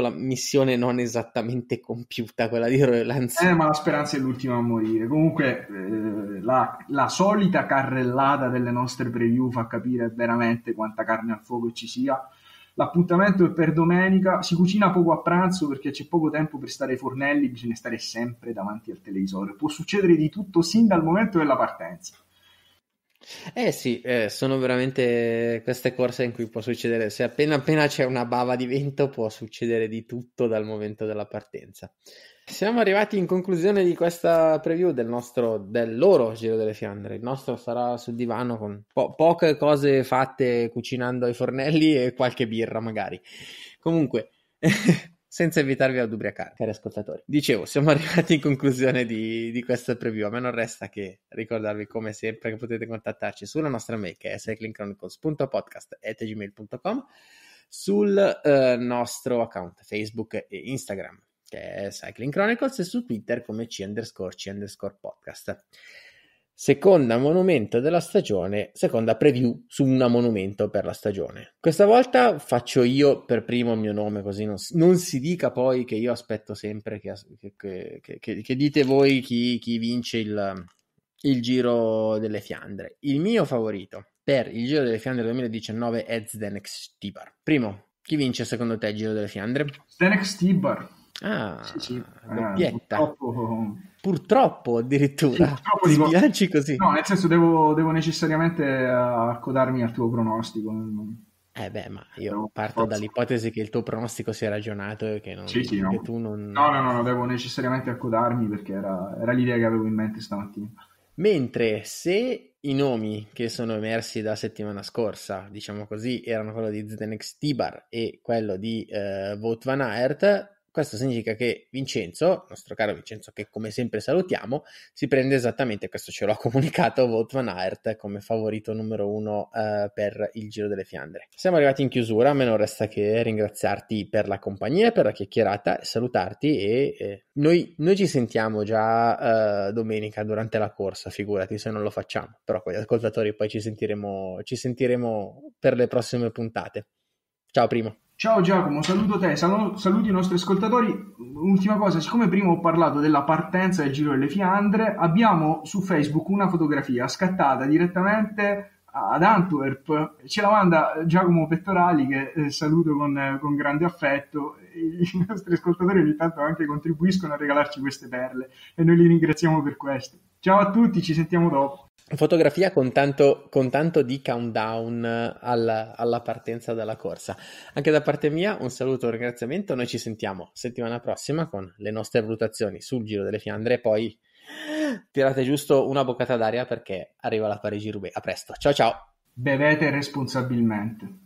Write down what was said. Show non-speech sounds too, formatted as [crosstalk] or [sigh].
la missione non esattamente compiuta, quella di Roylands. Eh, ma la speranza è l'ultima a morire. Comunque, eh, la, la, solita carrellata delle nostre preview fa capire veramente quanta carne al fuoco ci sia. L'appuntamento è per domenica, si cucina poco a pranzo perché c'è poco tempo per stare ai fornelli, bisogna stare sempre davanti al televisore. Può succedere di tutto sin dal momento della partenza. Eh sì, eh, sono veramente queste corse in cui può succedere, se appena appena c'è una bava di vento può succedere di tutto dal momento della partenza. Siamo arrivati in conclusione di questa preview del, nostro, del loro Giro delle Fiandre. Il nostro sarà sul divano con po- poche cose fatte cucinando ai fornelli e qualche birra magari. Comunque, [laughs] senza invitarvi ad ubriacare, cari ascoltatori. Dicevo, siamo [laughs] arrivati in conclusione di, di questa preview. A me non resta che ricordarvi, come sempre, che potete contattarci sulla nostra mail che è cyclingchronicles.podcast.gmail.com sul eh, nostro account Facebook e Instagram che è Cycling Chronicles e su Twitter come C underscore C underscore podcast seconda monumento della stagione, seconda preview su una monumento per la stagione. Questa volta faccio io per primo il mio nome, così non, non si dica poi che io aspetto sempre che, che, che, che dite voi chi, chi vince il, il, Giro delle Fiandre. Il mio favorito per il Giro delle Fiandre 2019 è Zdenek Stibar. Primo, chi vince secondo te il Giro delle Fiandre? Zdenek Stibar. Ah, sì, sì. doppietta. Ah, Purtroppo addirittura. Purtroppo, Ti dico, sbilanci così. No, nel senso devo, devo necessariamente eh, accodarmi al tuo pronostico. Eh beh, ma io no, parto forza. dall'ipotesi che il tuo pronostico sia ragionato e che, non, sì, sì, no. tu non... No, no, no, no, devo necessariamente accodarmi perché era, era l'idea che avevo in mente stamattina. Mentre se i nomi che sono emersi da settimana scorsa, diciamo così, erano quello di Zdenek Stibar e quello di eh, Vought Van Aert, questo significa che Vincenzo, nostro caro Vincenzo che come sempre salutiamo, si prende esattamente, questo ce l'ha [laughs] comunicato Volt van Aert come favorito numero uno eh, per il Giro delle Fiandre. Siamo arrivati in chiusura, a me non resta che ringraziarti per la compagnia, per la chiacchierata, salutarti e eh, noi, noi, ci sentiamo già eh, domenica durante la corsa, figurati se non lo facciamo, però con gli ascoltatori poi ci sentiremo, ci sentiremo per le prossime puntate. Ciao primo. Ciao Giacomo, saluto te, saluto, saluto i nostri ascoltatori. Ultima cosa, siccome prima ho parlato della partenza del Giro delle Fiandre, abbiamo su Facebook una fotografia scattata direttamente ad Antwerp. Ce la manda Giacomo Pettorali, che eh, saluto con, con, grande affetto. I [laughs] nostri ascoltatori ogni tanto anche contribuiscono a regalarci queste perle e noi li ringraziamo per questo. Ciao a tutti, ci sentiamo dopo fotografia con tanto, con tanto, di countdown alla, alla, partenza dalla corsa. Anche da parte mia un saluto, un ringraziamento. Noi ci sentiamo settimana prossima con le nostre valutazioni sul Giro delle Fiandre e poi tirate giusto una boccata d'aria perché arriva la Parigi-Roubaix. A presto, ciao ciao! Bevete responsabilmente.